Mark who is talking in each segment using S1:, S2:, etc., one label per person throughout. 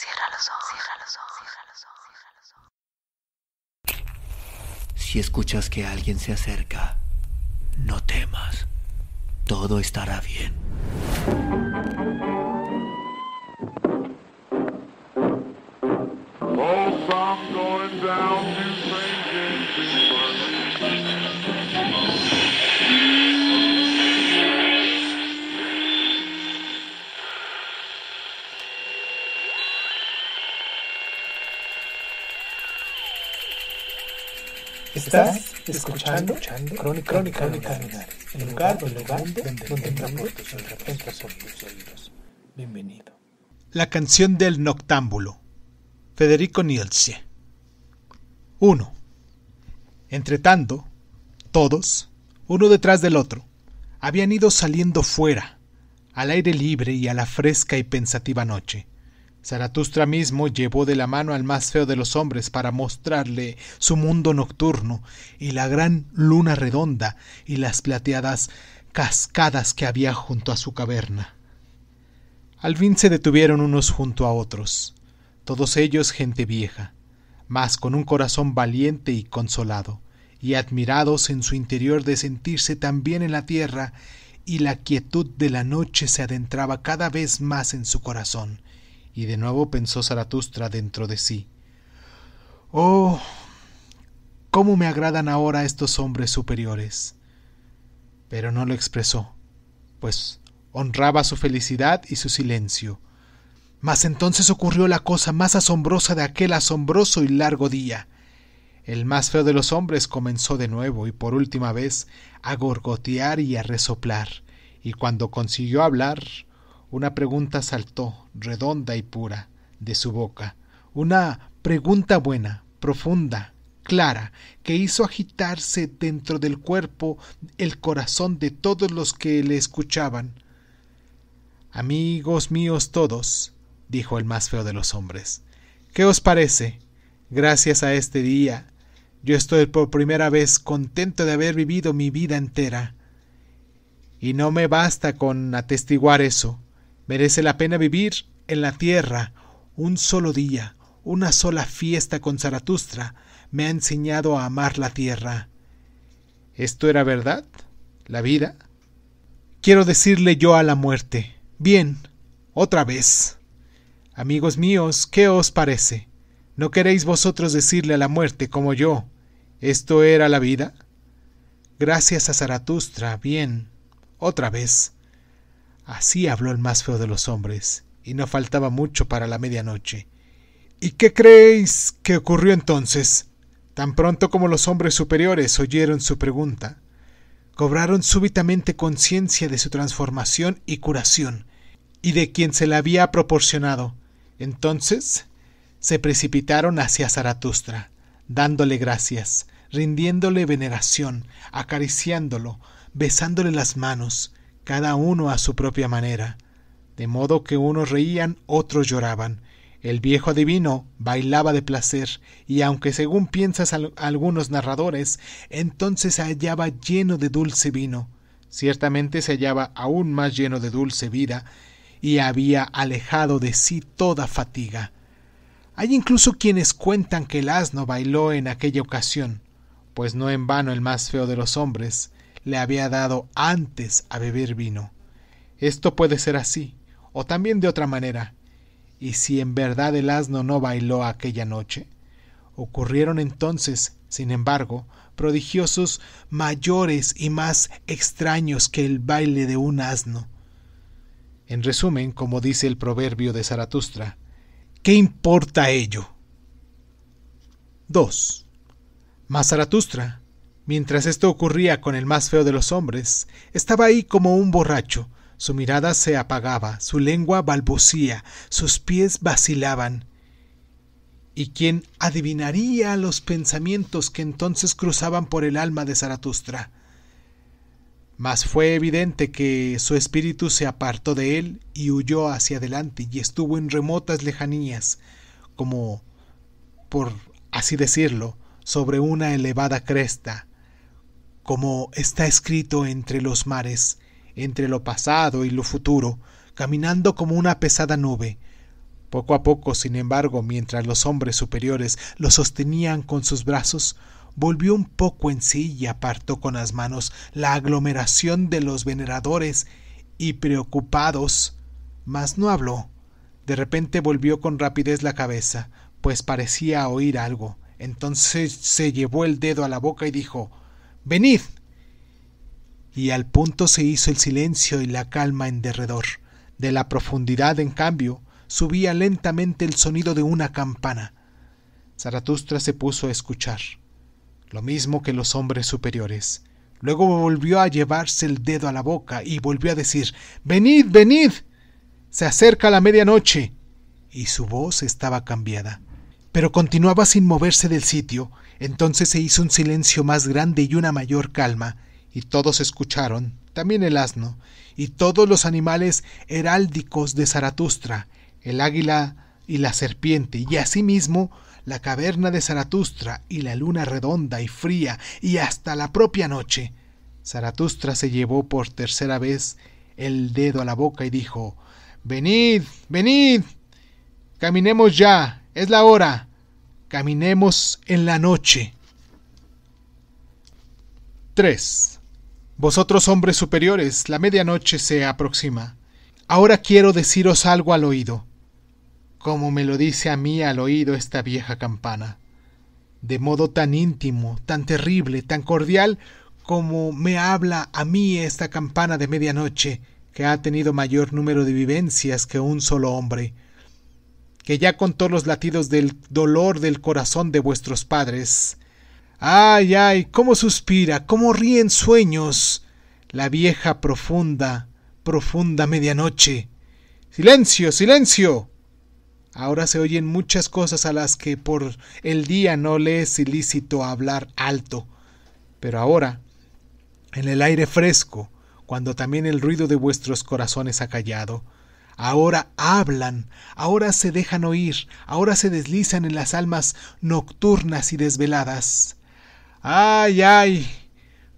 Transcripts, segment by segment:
S1: Cierra los ojos. Cierra los ojos. Cierra los ojos. Si escuchas que alguien se acerca, no temas. Todo estará bien. Estás escuchando, escuchando Crónica, Crónica el lugar, el lugar donde, donde, donde tus oídos. Bienvenido. La canción del noctámbulo. Federico Nietzsche. 1. Entretanto, todos, uno detrás del otro, habían ido saliendo fuera, al aire libre y a la fresca y pensativa noche, Zaratustra mismo llevó de la mano al más feo de los hombres para mostrarle su mundo nocturno y la gran luna redonda y las plateadas cascadas que había junto a su caverna. Al fin se detuvieron unos junto a otros, todos ellos gente vieja, mas con un corazón valiente y consolado, y admirados en su interior de sentirse tan bien en la tierra, y la quietud de la noche se adentraba cada vez más en su corazón, y de nuevo pensó Zaratustra dentro de sí. Oh, cómo me agradan ahora estos hombres superiores. Pero no lo expresó, pues honraba su felicidad y su silencio. Mas entonces ocurrió la cosa más asombrosa de aquel asombroso y largo día. El más feo de los hombres comenzó de nuevo y por última vez a gorgotear y a resoplar, y cuando consiguió hablar, una pregunta saltó, redonda y pura, de su boca. Una pregunta buena, profunda, clara, que hizo agitarse dentro del cuerpo el corazón de todos los que le escuchaban. Amigos míos todos, dijo el más feo de los hombres, ¿qué os parece? Gracias a este día, yo estoy por primera vez contento de haber vivido mi vida entera. Y no me basta con atestiguar eso. Merece la pena vivir en la tierra un solo día, una sola fiesta con Zaratustra me ha enseñado a amar la tierra. ¿Esto era verdad? ¿La vida? Quiero decirle yo a la muerte. Bien, otra vez. Amigos míos, ¿qué os parece? ¿No queréis vosotros decirle a la muerte como yo, esto era la vida? Gracias a Zaratustra, bien, otra vez. Así habló el más feo de los hombres, y no faltaba mucho para la medianoche. ¿Y qué creéis que ocurrió entonces? Tan pronto como los hombres superiores oyeron su pregunta, cobraron súbitamente conciencia de su transformación y curación, y de quien se la había proporcionado. Entonces se precipitaron hacia Zaratustra, dándole gracias, rindiéndole veneración, acariciándolo, besándole las manos, cada uno a su propia manera, de modo que unos reían, otros lloraban. El viejo adivino bailaba de placer, y aunque según piensas algunos narradores, entonces se hallaba lleno de dulce vino, ciertamente se hallaba aún más lleno de dulce vida, y había alejado de sí toda fatiga. Hay incluso quienes cuentan que el asno bailó en aquella ocasión, pues no en vano el más feo de los hombres, le había dado antes a beber vino. Esto puede ser así, o también de otra manera. Y si en verdad el asno no bailó aquella noche, ocurrieron entonces, sin embargo, prodigiosos mayores y más extraños que el baile de un asno. En resumen, como dice el proverbio de Zaratustra, ¿qué importa ello? 2. Mas Zaratustra, Mientras esto ocurría con el más feo de los hombres, estaba ahí como un borracho. Su mirada se apagaba, su lengua balbucía, sus pies vacilaban. ¿Y quién adivinaría los pensamientos que entonces cruzaban por el alma de Zaratustra? Mas fue evidente que su espíritu se apartó de él y huyó hacia adelante y estuvo en remotas lejanías, como, por así decirlo, sobre una elevada cresta, como está escrito entre los mares, entre lo pasado y lo futuro, caminando como una pesada nube. Poco a poco, sin embargo, mientras los hombres superiores lo sostenían con sus brazos, volvió un poco en sí y apartó con las manos la aglomeración de los veneradores y preocupados, mas no habló. De repente volvió con rapidez la cabeza, pues parecía oír algo. Entonces se llevó el dedo a la boca y dijo venid. Y al punto se hizo el silencio y la calma en derredor. De la profundidad, en cambio, subía lentamente el sonido de una campana. Zaratustra se puso a escuchar, lo mismo que los hombres superiores. Luego volvió a llevarse el dedo a la boca y volvió a decir Venid, venid. Se acerca la medianoche. Y su voz estaba cambiada pero continuaba sin moverse del sitio, entonces se hizo un silencio más grande y una mayor calma, y todos escucharon, también el asno, y todos los animales heráldicos de Zaratustra, el águila y la serpiente, y asimismo la caverna de Zaratustra y la luna redonda y fría, y hasta la propia noche. Zaratustra se llevó por tercera vez el dedo a la boca y dijo Venid, venid, caminemos ya, es la hora, caminemos en la noche. 3. Vosotros hombres superiores, la medianoche se aproxima. Ahora quiero deciros algo al oído, como me lo dice a mí al oído esta vieja campana, de modo tan íntimo, tan terrible, tan cordial, como me habla a mí esta campana de medianoche, que ha tenido mayor número de vivencias que un solo hombre, que ya contó los latidos del dolor del corazón de vuestros padres. Ay, ay, cómo suspira, cómo ríen sueños la vieja profunda, profunda medianoche. Silencio, silencio. Ahora se oyen muchas cosas a las que por el día no le es ilícito hablar alto. Pero ahora, en el aire fresco, cuando también el ruido de vuestros corazones ha callado, ahora hablan, ahora se dejan oír, ahora se deslizan en las almas nocturnas y desveladas. ¡Ay, ay!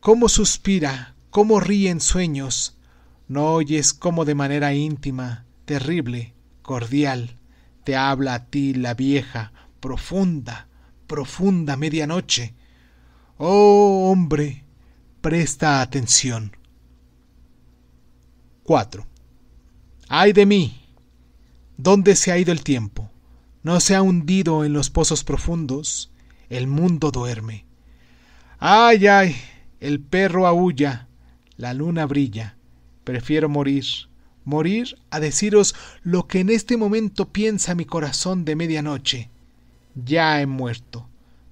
S1: ¿Cómo suspira? ¿Cómo ríe en sueños? No oyes cómo de manera íntima, terrible, cordial, te habla a ti la vieja, profunda, profunda medianoche. Oh hombre, presta atención. 4. ¡Ay de mí! ¿Dónde se ha ido el tiempo? No se ha hundido en los pozos profundos. El mundo duerme. ¡Ay, ay! El perro aúlla. La luna brilla. Prefiero morir. Morir a deciros lo que en este momento piensa mi corazón de medianoche. Ya he muerto.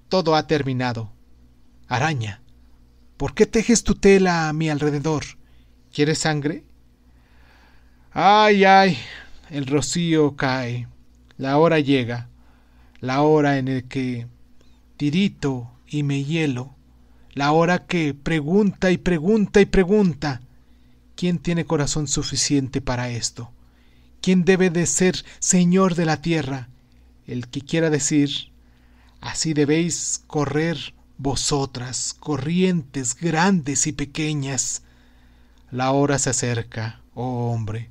S1: Todo ha terminado. Araña. ¿Por qué tejes tu tela a mi alrededor? ¿Quieres sangre? Ay, ay, el rocío cae, la hora llega, la hora en el que tirito y me hielo, la hora que pregunta y pregunta y pregunta. ¿Quién tiene corazón suficiente para esto? ¿Quién debe de ser Señor de la tierra? El que quiera decir, así debéis correr vosotras, corrientes grandes y pequeñas. La hora se acerca, oh hombre,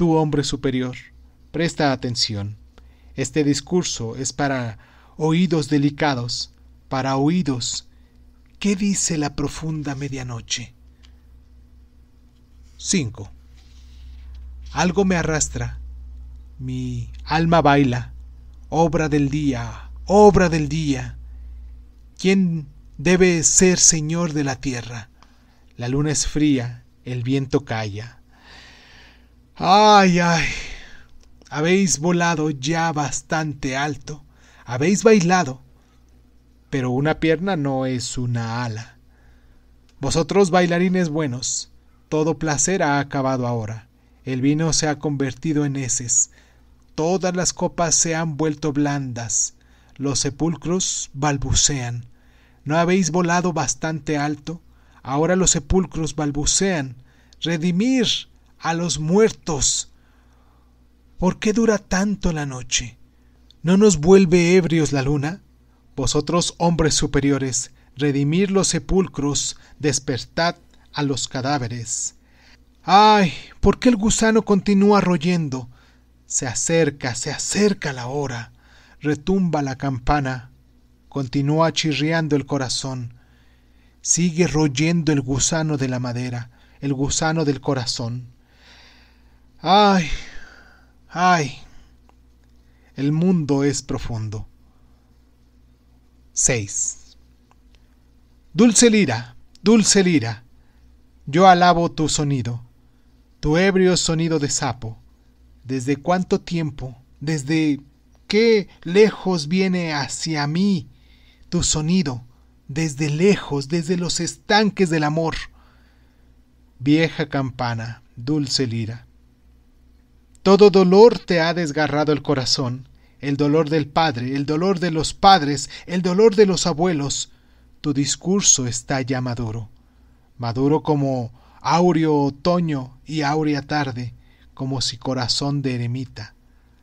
S1: tu hombre superior, presta atención. Este discurso es para oídos delicados, para oídos. ¿Qué dice la profunda medianoche? 5. Algo me arrastra, mi alma baila, obra del día, obra del día. ¿Quién debe ser señor de la tierra? La luna es fría, el viento calla, Ay, ay. Habéis volado ya bastante alto. Habéis bailado. Pero una pierna no es una ala. Vosotros bailarines buenos, todo placer ha acabado ahora. El vino se ha convertido en heces. Todas las copas se han vuelto blandas. Los sepulcros balbucean. ¿No habéis volado bastante alto? Ahora los sepulcros balbucean. Redimir, a los muertos. ¿Por qué dura tanto la noche? ¿No nos vuelve ebrios la luna? Vosotros, hombres superiores, redimir los sepulcros, despertad a los cadáveres. Ay, ¿por qué el gusano continúa royendo? Se acerca, se acerca la hora, retumba la campana, continúa chirriando el corazón, sigue royendo el gusano de la madera, el gusano del corazón. Ay, ay, el mundo es profundo. 6. Dulce lira, dulce lira, yo alabo tu sonido, tu ebrio sonido de sapo. ¿Desde cuánto tiempo, desde qué lejos viene hacia mí tu sonido? Desde lejos, desde los estanques del amor. Vieja campana, dulce lira todo dolor te ha desgarrado el corazón, el dolor del padre, el dolor de los padres, el dolor de los abuelos. Tu discurso está ya maduro, maduro como áureo otoño y áurea tarde, como si corazón de eremita.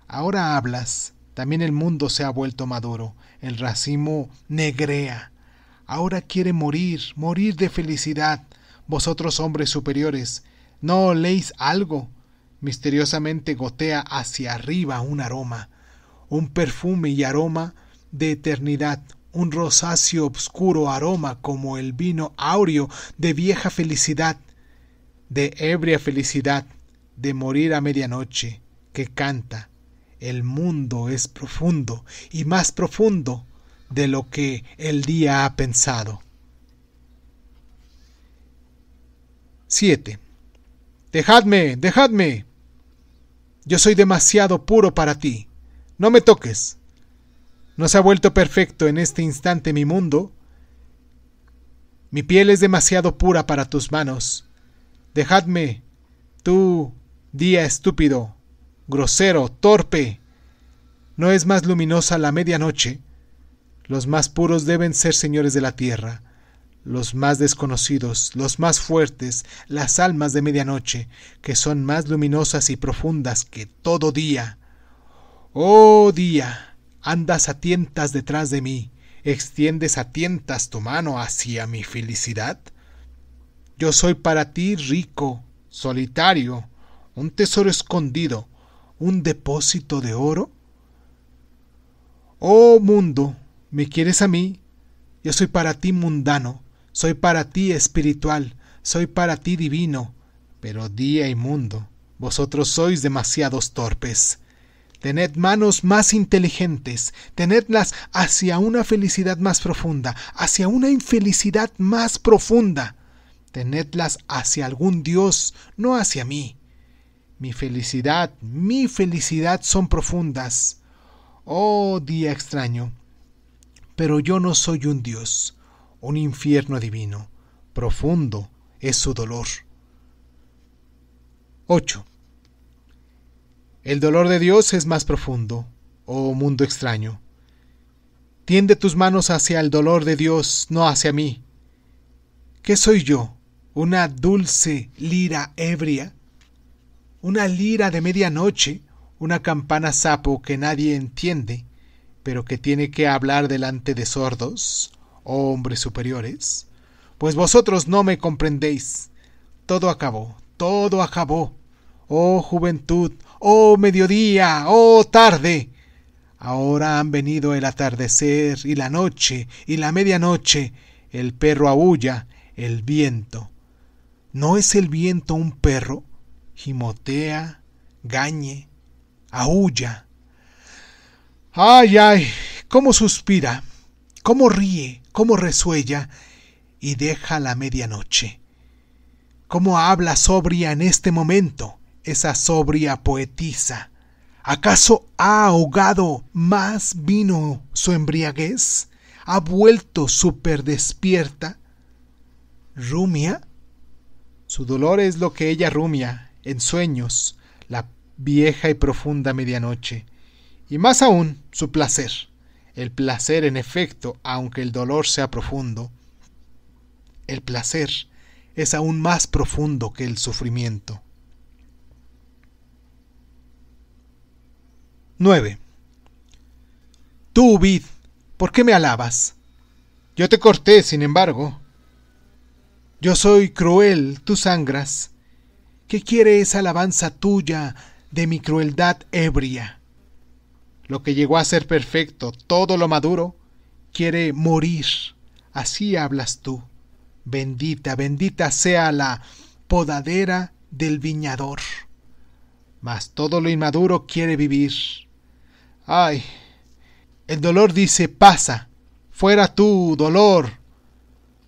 S1: Ahora hablas, también el mundo se ha vuelto maduro, el racimo negrea. Ahora quiere morir, morir de felicidad. Vosotros hombres superiores, ¿no leéis algo Misteriosamente gotea hacia arriba un aroma, un perfume y aroma de eternidad, un rosáceo obscuro aroma como el vino áureo de vieja felicidad, de ebria felicidad, de morir a medianoche, que canta, el mundo es profundo y más profundo de lo que el día ha pensado. 7. Dejadme, dejadme, yo soy demasiado puro para ti. No me toques. No se ha vuelto perfecto en este instante mi mundo. Mi piel es demasiado pura para tus manos. Dejadme, tú, día estúpido, grosero, torpe. No es más luminosa la medianoche. Los más puros deben ser señores de la tierra los más desconocidos, los más fuertes, las almas de medianoche, que son más luminosas y profundas que todo día. Oh día, andas a tientas detrás de mí, extiendes a tientas tu mano hacia mi felicidad. Yo soy para ti rico, solitario, un tesoro escondido, un depósito de oro. Oh mundo, ¿me quieres a mí? Yo soy para ti mundano, soy para ti espiritual, soy para ti divino, pero día y mundo, vosotros sois demasiados torpes. Tened manos más inteligentes, tenedlas hacia una felicidad más profunda, hacia una infelicidad más profunda. Tenedlas hacia algún Dios, no hacia mí. Mi felicidad, mi felicidad son profundas. Oh día extraño, pero yo no soy un Dios un infierno divino, profundo es su dolor. 8. El dolor de Dios es más profundo, oh mundo extraño. Tiende tus manos hacia el dolor de Dios, no hacia mí. ¿Qué soy yo? ¿Una dulce lira ebria? ¿Una lira de medianoche? ¿Una campana sapo que nadie entiende, pero que tiene que hablar delante de sordos? hombres superiores, pues vosotros no me comprendéis. Todo acabó, todo acabó. Oh juventud, oh mediodía, oh tarde. Ahora han venido el atardecer y la noche y la medianoche. El perro aúlla, el viento. ¿No es el viento un perro? Gimotea, gañe, aúlla. Ay, ay, cómo suspira, cómo ríe, cómo resuella y deja la medianoche. ¿Cómo habla sobria en este momento esa sobria poetisa? ¿Acaso ha ahogado más vino su embriaguez? ¿Ha vuelto despierta? ¿Rumia? Su dolor es lo que ella rumia en sueños, la vieja y profunda medianoche, y más aún su placer. El placer, en efecto, aunque el dolor sea profundo, el placer es aún más profundo que el sufrimiento. 9. Tú, vid, ¿por qué me alabas? Yo te corté, sin embargo. Yo soy cruel, tú sangras. ¿Qué quiere esa alabanza tuya de mi crueldad ebria? lo que llegó a ser perfecto, todo lo maduro, quiere morir. Así hablas tú. Bendita, bendita sea la podadera del viñador. Mas todo lo inmaduro quiere vivir. Ay, el dolor dice pasa, fuera tú, dolor.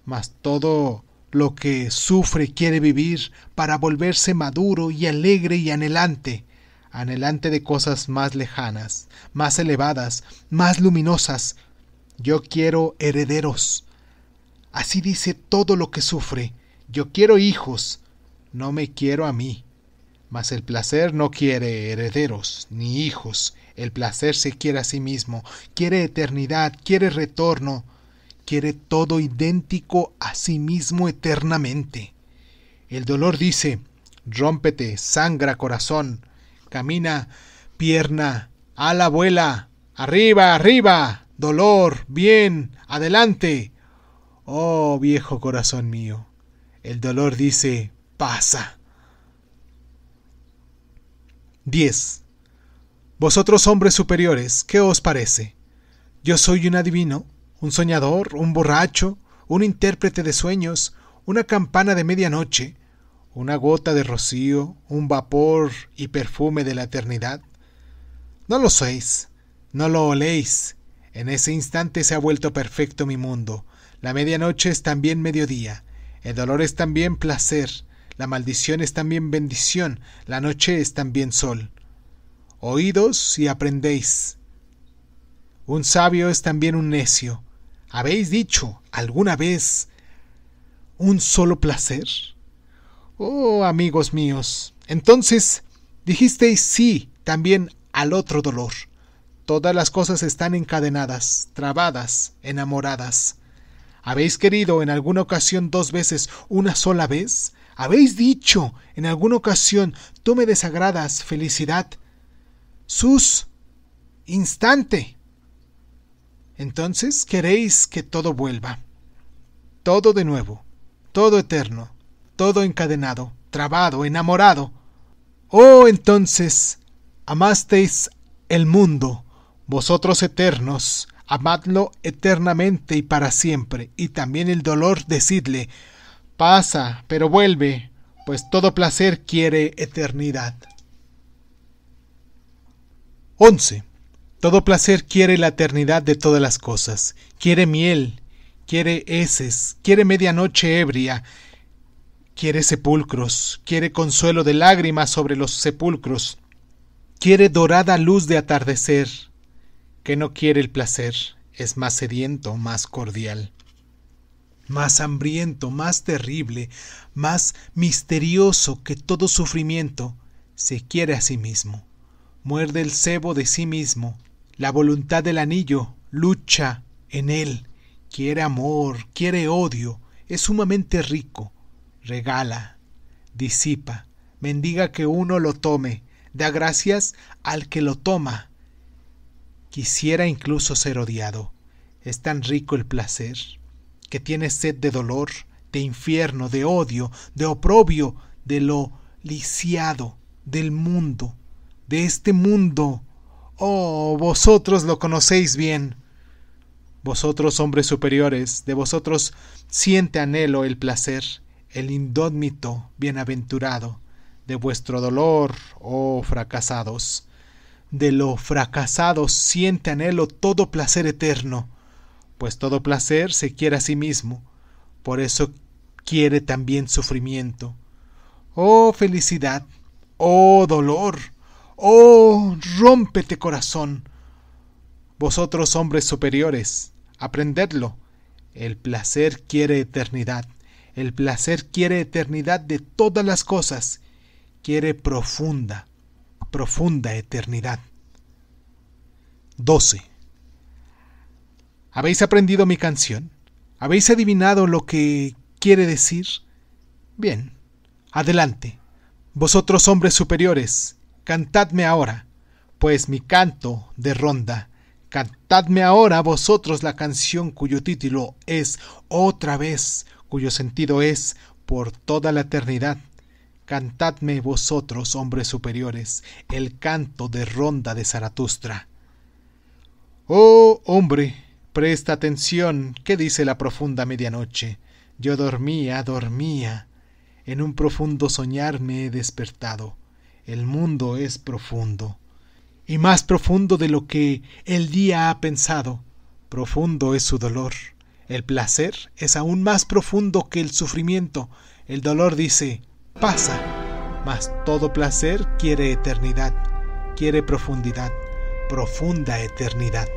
S1: Mas todo lo que sufre quiere vivir para volverse maduro y alegre y anhelante anhelante de cosas más lejanas, más elevadas, más luminosas. Yo quiero herederos. Así dice todo lo que sufre. Yo quiero hijos. No me quiero a mí. Mas el placer no quiere herederos ni hijos. El placer se quiere a sí mismo. Quiere eternidad, quiere retorno. Quiere todo idéntico a sí mismo eternamente. El dolor dice, rómpete, sangra corazón, camina, pierna, ala, la abuela, arriba, arriba, dolor, bien, adelante. Oh viejo corazón mío, el dolor dice, pasa. 10. Vosotros hombres superiores, ¿qué os parece? Yo soy un adivino, un soñador, un borracho, un intérprete de sueños, una campana de medianoche, una gota de rocío, un vapor y perfume de la eternidad? No lo sois, no lo oléis. En ese instante se ha vuelto perfecto mi mundo. La medianoche es también mediodía, el dolor es también placer, la maldición es también bendición, la noche es también sol. Oídos y aprendéis. Un sabio es también un necio. ¿Habéis dicho alguna vez un solo placer? Oh, amigos míos, entonces dijisteis sí también al otro dolor. Todas las cosas están encadenadas, trabadas, enamoradas. ¿Habéis querido en alguna ocasión dos veces una sola vez? ¿Habéis dicho en alguna ocasión, tú me desagradas, felicidad? Sus, instante. Entonces queréis que todo vuelva, todo de nuevo, todo eterno, todo encadenado, trabado, enamorado. Oh, entonces, amasteis el mundo, vosotros eternos, amadlo eternamente y para siempre, y también el dolor decidle, pasa, pero vuelve, pues todo placer quiere eternidad. 11. Todo placer quiere la eternidad de todas las cosas, quiere miel, quiere heces, quiere medianoche ebria, quiere sepulcros, quiere consuelo de lágrimas sobre los sepulcros, quiere dorada luz de atardecer, que no quiere el placer, es más sediento, más cordial, más hambriento, más terrible, más misterioso que todo sufrimiento, se quiere a sí mismo, muerde el cebo de sí mismo, la voluntad del anillo, lucha en él, quiere amor, quiere odio, es sumamente rico, regala, disipa, mendiga que uno lo tome, da gracias al que lo toma. Quisiera incluso ser odiado. Es tan rico el placer, que tiene sed de dolor, de infierno, de odio, de oprobio, de lo lisiado, del mundo, de este mundo. Oh, vosotros lo conocéis bien. Vosotros, hombres superiores, de vosotros siente anhelo el placer el indómito bienaventurado de vuestro dolor, oh fracasados. De lo fracasado siente anhelo todo placer eterno, pues todo placer se quiere a sí mismo, por eso quiere también sufrimiento. Oh felicidad, oh dolor, oh rómpete corazón. Vosotros hombres superiores, aprendedlo, el placer quiere eternidad el placer quiere eternidad de todas las cosas, quiere profunda, profunda eternidad. 12. ¿Habéis aprendido mi canción? ¿Habéis adivinado lo que quiere decir? Bien, adelante. Vosotros hombres superiores, cantadme ahora, pues mi canto de ronda. Cantadme ahora vosotros la canción cuyo título es otra vez cuyo sentido es por toda la eternidad. Cantadme vosotros, hombres superiores, el canto de ronda de Zaratustra. Oh hombre, presta atención, ¿qué dice la profunda medianoche? Yo dormía, dormía. En un profundo soñar me he despertado. El mundo es profundo. Y más profundo de lo que el día ha pensado. Profundo es su dolor. El placer es aún más profundo que el sufrimiento. El dolor dice, pasa, mas todo placer quiere eternidad, quiere profundidad, profunda eternidad.